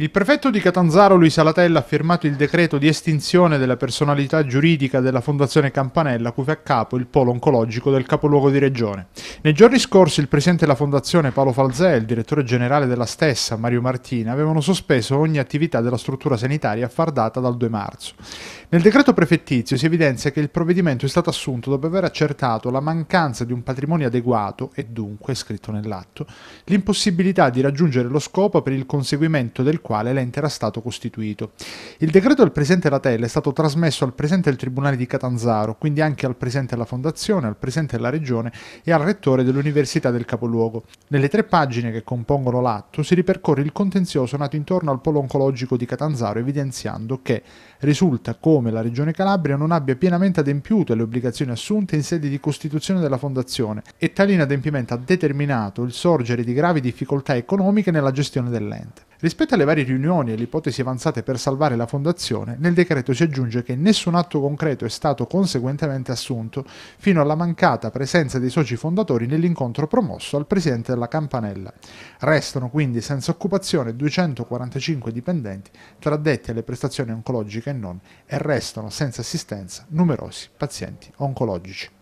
Il prefetto di Catanzaro Luis Alatella ha firmato il decreto di estinzione della personalità giuridica della Fondazione Campanella, cui fa capo il polo oncologico del capoluogo di regione. Nei giorni scorsi il presidente della Fondazione Paolo Falzè e il direttore generale della stessa Mario Martina avevano sospeso ogni attività della struttura sanitaria a far data dal 2 marzo. Nel decreto prefettizio si evidenzia che il provvedimento è stato assunto dopo aver accertato la mancanza di un patrimonio adeguato e dunque, scritto nell'atto, l'impossibilità di raggiungere lo scopo per il conseguimento del quale quale l'ente era stato costituito. Il decreto del Presidente Latella è stato trasmesso al Presidente del Tribunale di Catanzaro, quindi anche al Presidente della Fondazione, al Presidente della Regione e al Rettore dell'Università del Capoluogo. Nelle tre pagine che compongono l'atto si ripercorre il contenzioso nato intorno al polo oncologico di Catanzaro, evidenziando che risulta come la Regione Calabria non abbia pienamente adempiuto le obbligazioni assunte in sede di costituzione della Fondazione e tale inadempimento ha determinato il sorgere di gravi difficoltà economiche nella gestione dell'ente. Rispetto alle varie riunioni e alle ipotesi avanzate per salvare la fondazione, nel decreto si aggiunge che nessun atto concreto è stato conseguentemente assunto fino alla mancata presenza dei soci fondatori nell'incontro promosso al presidente della Campanella. Restano quindi senza occupazione 245 dipendenti tra addetti alle prestazioni oncologiche e non e restano senza assistenza numerosi pazienti oncologici.